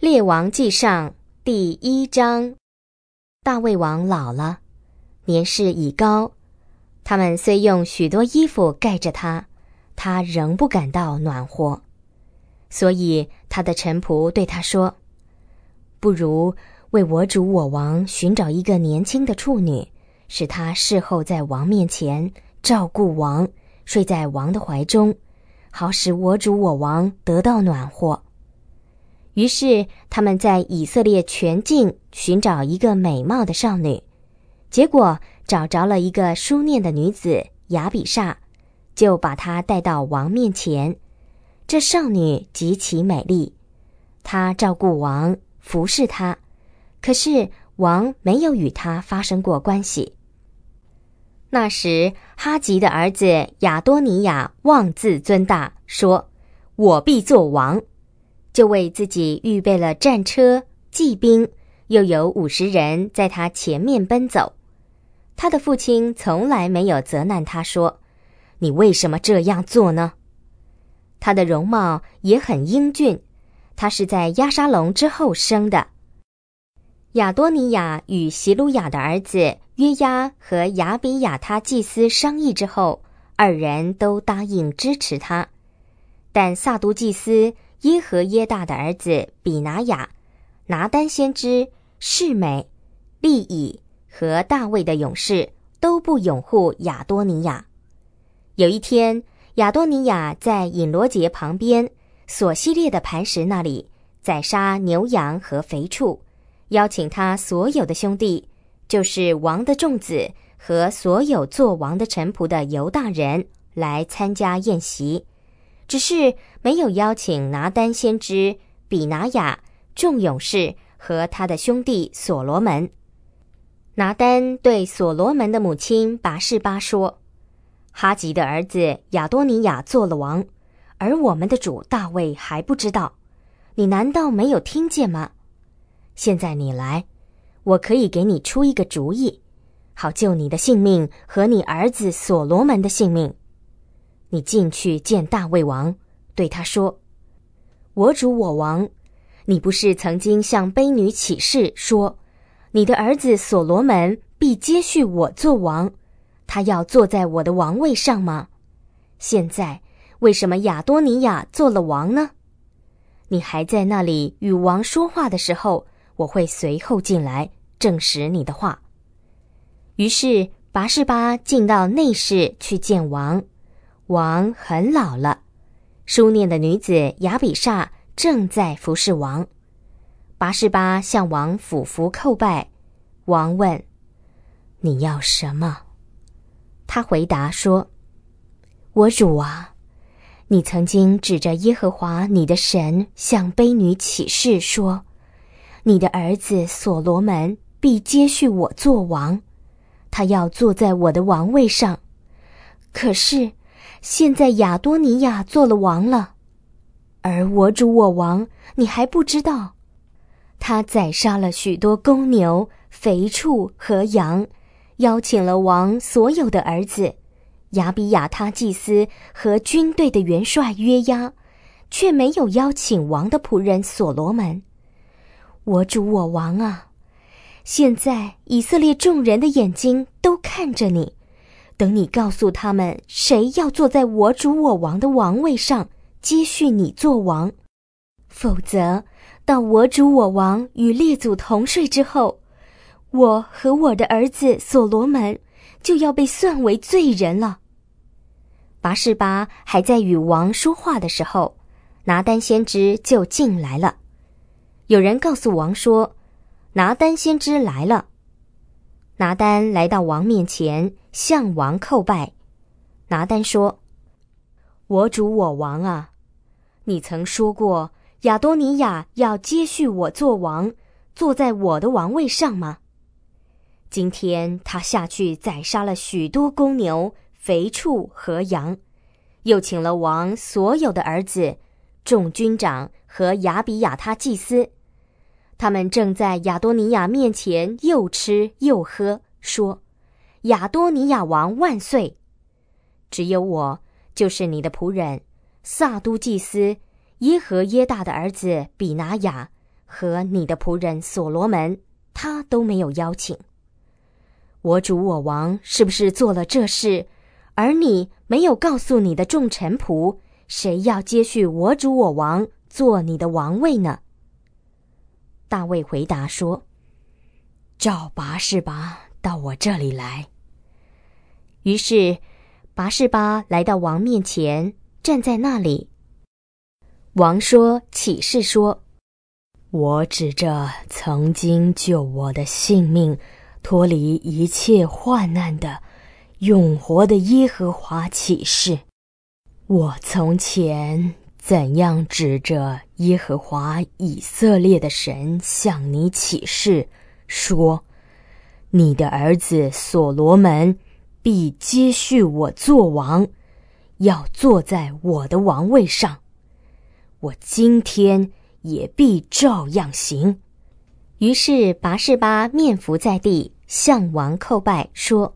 《列王纪上》第一章，大卫王老了，年事已高。他们虽用许多衣服盖着他，他仍不感到暖和。所以他的臣仆对他说：“不如为我主我王寻找一个年轻的处女，使他事后在王面前照顾王，睡在王的怀中，好使我主我王得到暖和。”于是，他们在以色列全境寻找一个美貌的少女，结果找着了一个书念的女子雅比煞，就把她带到王面前。这少女极其美丽，她照顾王，服侍他，可是王没有与她发生过关系。那时，哈吉的儿子亚多尼亚妄自尊大，说：“我必做王。”就为自己预备了战车、骑兵，又有五十人在他前面奔走。他的父亲从来没有责难他说：“你为什么这样做呢？”他的容貌也很英俊。他是在亚沙龙之后生的。亚多尼亚与席鲁雅的儿子约押和亚比亚他祭司商议之后，二人都答应支持他。但萨都祭司。耶和耶大的儿子比拿雅、拿丹先知、世美、利以和大卫的勇士都不拥护亚多尼亚。有一天，亚多尼亚在隐罗杰旁边索西列的磐石那里宰杀牛羊和肥畜，邀请他所有的兄弟，就是王的众子和所有做王的臣仆的犹大人来参加宴席。只是没有邀请拿丹先知、比拿雅众勇士和他的兄弟所罗门。拿丹对所罗门的母亲拔士巴说：“哈吉的儿子亚多尼亚做了王，而我们的主大卫还不知道。你难道没有听见吗？现在你来，我可以给你出一个主意，好救你的性命和你儿子所罗门的性命。”你进去见大卫王，对他说：“我主我王，你不是曾经向卑女起誓说，你的儿子所罗门必接续我做王，他要坐在我的王位上吗？现在为什么亚多尼亚做了王呢？你还在那里与王说话的时候，我会随后进来证实你的话。”于是拔士巴进到内室去见王。王很老了，书念的女子雅比煞正在服侍王。八十八向王俯伏叩拜。王问：“你要什么？”他回答说：“我主啊，你曾经指着耶和华你的神向卑女起誓说，你的儿子所罗门必接续我做王，他要坐在我的王位上。可是。”现在亚多尼亚做了王了，而我主我王，你还不知道。他宰杀了许多公牛、肥畜和羊，邀请了王所有的儿子、亚比亚他祭司和军队的元帅约押，却没有邀请王的仆人所罗门。我主我王啊，现在以色列众人的眼睛都看着你。等你告诉他们，谁要坐在我主我王的王位上，接续你做王，否则，到我主我王与列祖同睡之后，我和我的儿子所罗门就要被算为罪人了。拔士巴还在与王说话的时候，拿丹先知就进来了。有人告诉王说，拿丹先知来了。拿丹来到王面前。向王叩拜，拿丹说：“我主我王啊，你曾说过亚多尼亚要接续我做王，坐在我的王位上吗？今天他下去宰杀了许多公牛、肥畜和羊，又请了王所有的儿子、众军长和亚比亚他祭司，他们正在亚多尼亚面前又吃又喝，说。”亚多尼亚王万岁！只有我，就是你的仆人，萨都祭司耶和耶大的儿子比拿雅和你的仆人所罗门，他都没有邀请。我主我王是不是做了这事？而你没有告诉你的众臣仆，谁要接续我主我王做你的王位呢？大卫回答说：“赵拔是拔，到我这里来。”于是，拔士巴来到王面前，站在那里。王说：“起誓，说，我指着曾经救我的性命，脱离一切患难的永活的耶和华启示。我从前怎样指着耶和华以色列的神向你起誓，说，你的儿子所罗门。”必接续我做王，要坐在我的王位上。我今天也必照样行。于是拔士巴面伏在地，向王叩拜，说：“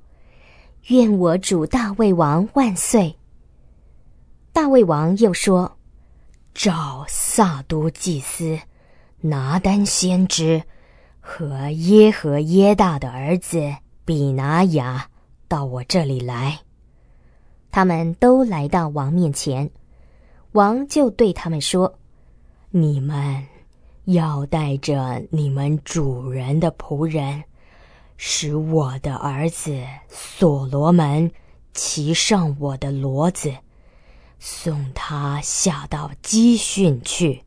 愿我主大卫王万岁。”大卫王又说：“召萨都祭司、拿丹先知和耶和耶大的儿子比拿雅。”到我这里来，他们都来到王面前。王就对他们说：“你们要带着你们主人的仆人，使我的儿子所罗门骑上我的骡子，送他下到基训去。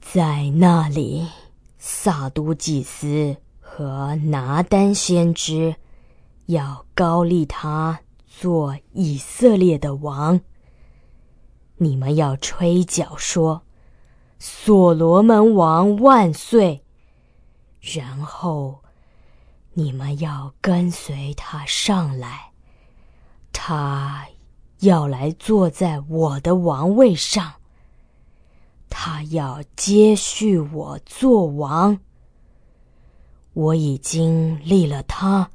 在那里，萨都祭司和拿丹先知。”要高利他做以色列的王。你们要吹角说：“所罗门王万岁！”然后你们要跟随他上来。他要来坐在我的王位上。他要接续我做王。我已经立了他。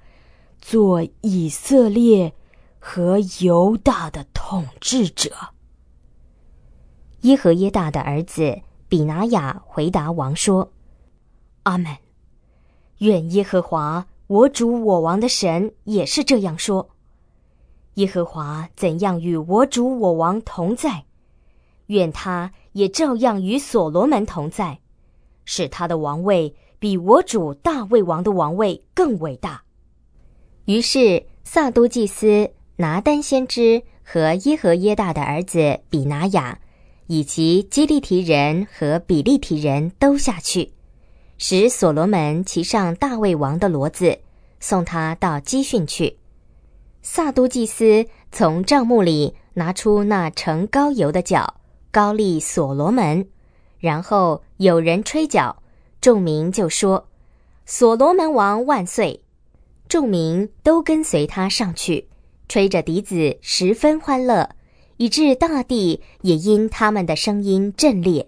做以色列和犹大的统治者。耶和耶大的儿子比拿雅回答王说：“阿门，愿耶和华我主我王的神也是这样说。耶和华怎样与我主我王同在，愿他也照样与所罗门同在，使他的王位比我主大卫王的王位更伟大。”于是，萨都祭司拿丹先知和耶和耶大的儿子比拿雅，以及基利提人和比利提人都下去，使所罗门骑上大卫王的骡子，送他到基训去。萨都祭司从帐幕里拿出那盛膏油的角，高立所罗门。然后有人吹角，众民就说：“所罗门王万岁。”众民都跟随他上去，吹着笛子，十分欢乐，以致大地也因他们的声音震裂。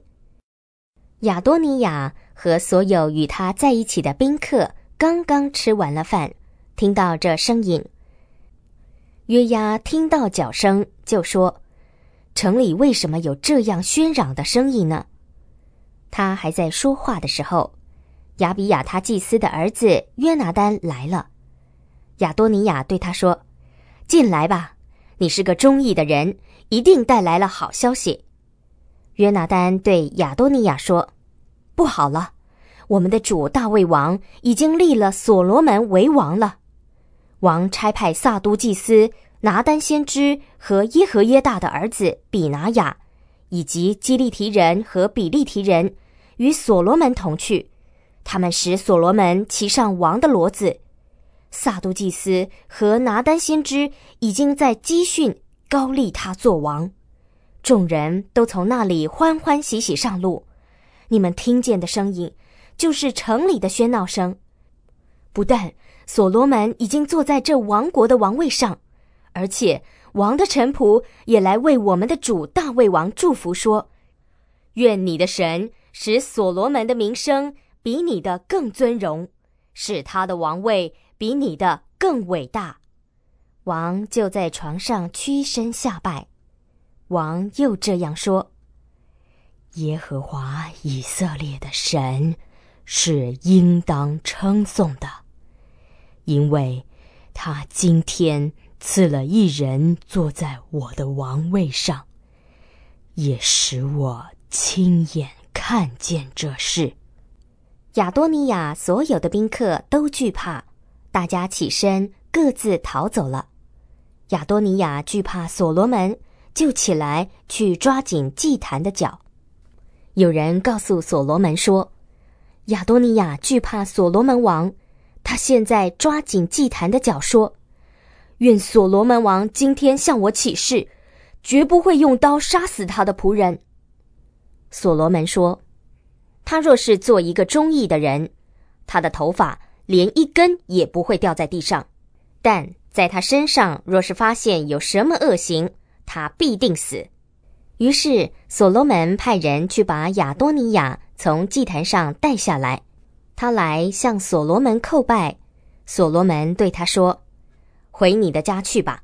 亚多尼亚和所有与他在一起的宾客刚刚吃完了饭，听到这声音，约押听到脚声，就说：“城里为什么有这样喧嚷的声音呢？”他还在说话的时候，亚比亚他祭司的儿子约拿丹来了。亚多尼亚对他说：“进来吧，你是个忠义的人，一定带来了好消息。”约拿丹对亚多尼亚说：“不好了，我们的主大卫王已经立了所罗门为王了。王差派萨都祭司拿丹先知和耶和耶大的儿子比拿雅，以及基利提人和比利提人与所罗门同去。他们使所罗门骑上王的骡子。”萨都祭司和拿丹先知已经在基训高利他作王，众人都从那里欢欢喜喜上路。你们听见的声音，就是城里的喧闹声。不但所罗门已经坐在这王国的王位上，而且王的臣仆也来为我们的主大卫王祝福说：“愿你的神使所罗门的名声比你的更尊荣，使他的王位。”比你的更伟大，王就在床上屈身下拜。王又这样说：“耶和华以色列的神是应当称颂的，因为他今天赐了一人坐在我的王位上，也使我亲眼看见这事。”亚多尼亚所有的宾客都惧怕。大家起身，各自逃走了。亚多尼亚惧怕所罗门，就起来去抓紧祭坛的脚。有人告诉所罗门说：“亚多尼亚惧怕所罗门王，他现在抓紧祭坛的脚，说：‘愿所罗门王今天向我起誓，绝不会用刀杀死他的仆人。’”所罗门说：“他若是做一个忠义的人，他的头发。”连一根也不会掉在地上，但在他身上，若是发现有什么恶行，他必定死。于是所罗门派人去把亚多尼亚从祭坛上带下来，他来向所罗门叩拜，所罗门对他说：“回你的家去吧。”